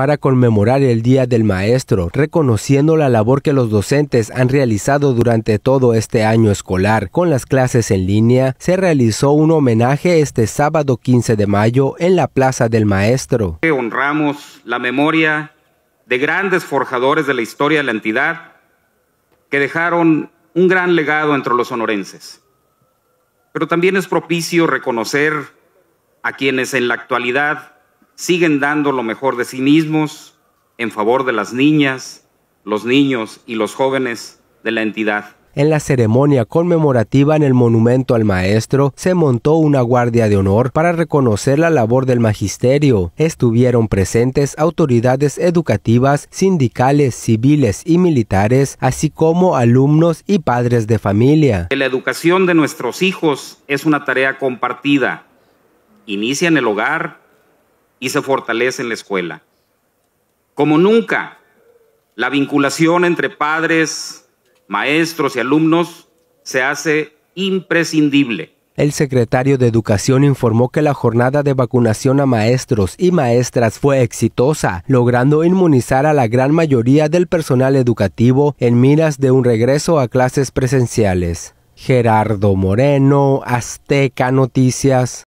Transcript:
para conmemorar el Día del Maestro, reconociendo la labor que los docentes han realizado durante todo este año escolar. Con las clases en línea, se realizó un homenaje este sábado 15 de mayo en la Plaza del Maestro. Honramos la memoria de grandes forjadores de la historia de la entidad que dejaron un gran legado entre los sonorenses. Pero también es propicio reconocer a quienes en la actualidad siguen dando lo mejor de sí mismos en favor de las niñas, los niños y los jóvenes de la entidad. En la ceremonia conmemorativa en el Monumento al Maestro se montó una guardia de honor para reconocer la labor del magisterio. Estuvieron presentes autoridades educativas, sindicales, civiles y militares, así como alumnos y padres de familia. La educación de nuestros hijos es una tarea compartida. Inicia en el hogar y se fortalece en la escuela. Como nunca, la vinculación entre padres, maestros y alumnos se hace imprescindible. El secretario de Educación informó que la jornada de vacunación a maestros y maestras fue exitosa, logrando inmunizar a la gran mayoría del personal educativo en miras de un regreso a clases presenciales. Gerardo Moreno, Azteca Noticias.